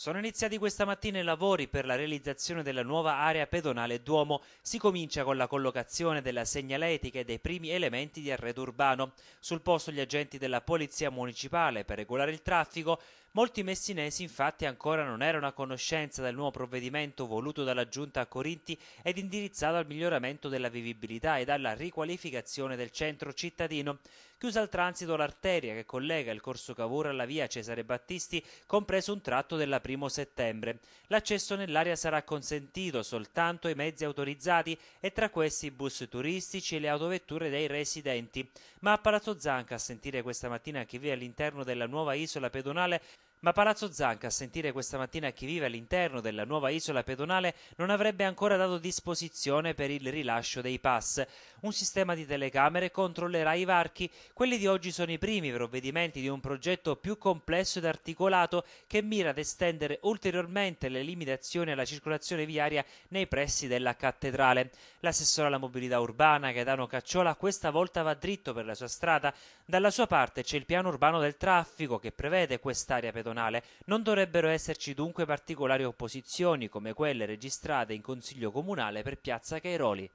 Sono iniziati questa mattina i lavori per la realizzazione della nuova area pedonale Duomo. Si comincia con la collocazione della segnaletica e dei primi elementi di arredo urbano. Sul posto gli agenti della Polizia Municipale per regolare il traffico. Molti messinesi infatti ancora non erano a conoscenza del nuovo provvedimento voluto dalla Giunta a Corinti ed indirizzato al miglioramento della vivibilità ed alla riqualificazione del centro cittadino. Chiusa al transito l'arteria che collega il Corso Cavour alla via Cesare Battisti, compreso un tratto della prima 1 settembre. L'accesso nell'area sarà consentito soltanto ai mezzi autorizzati e tra questi i bus turistici e le autovetture dei residenti. Ma a Palazzo Zanca, a sentire questa mattina chi vive all'interno della nuova isola pedonale, ma Palazzo Zanca, a sentire questa mattina chi vive all'interno della nuova isola pedonale, non avrebbe ancora dato disposizione per il rilascio dei pass. Un sistema di telecamere controllerà i varchi. Quelli di oggi sono i primi provvedimenti di un progetto più complesso ed articolato che mira ad estendere ulteriormente le limitazioni alla circolazione viaria nei pressi della cattedrale. L'assessore alla mobilità urbana, Gaetano Cacciola, questa volta va dritto per la sua strada. Dalla sua parte c'è il piano urbano del traffico che prevede quest'area pedonale pedonale, non dovrebbero esserci dunque particolari opposizioni come quelle registrate in Consiglio Comunale per Piazza Cairoli.